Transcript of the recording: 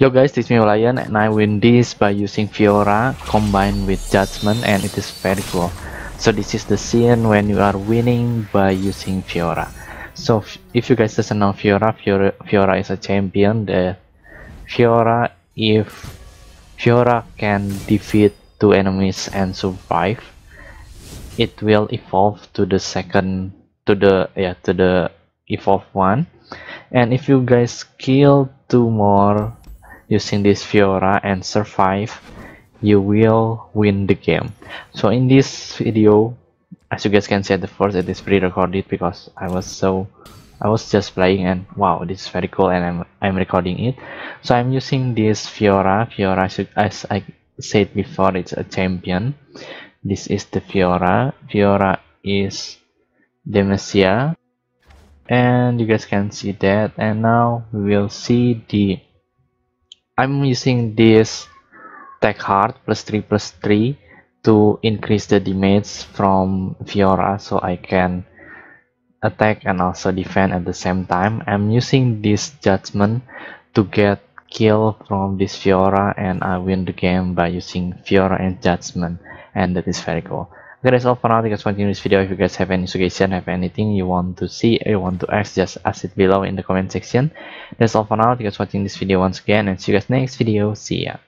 Yo guys, this is me Lion and I win this by using Fiora combined with Judgment and it is very cool. So this is the scene when you are winning by using Fiora. So if you guys doesn't know Fiora, Fiora, Fiora is a champion. The Fiora, if Fiora can defeat two enemies and survive, it will evolve to the second, to the yeah, to the evolve one. And if you guys kill two more using this Fiora and survive you will win the game so in this video as you guys can see at the first it is pre-recorded because I was so I was just playing and wow this is very cool and I'm, I'm recording it so I'm using this Fiora Fiora as I said before it's a champion this is the Fiora Fiora is Demacia and you guys can see that and now we will see the I'm using this tech hard plus 3 plus 3 to increase the damage from Fiora so I can attack and also defend at the same time. I'm using this judgment to get kill from this Fiora and I win the game by using Fiora and judgment and that is very cool. Okay, that's all for now. Thank you guys for watching this video. If you guys have any suggestion, have anything you want to see or you want to ask, just ask it below in the comment section. That's all for now. Thank you guys for watching this video once again and see you guys next video. See ya.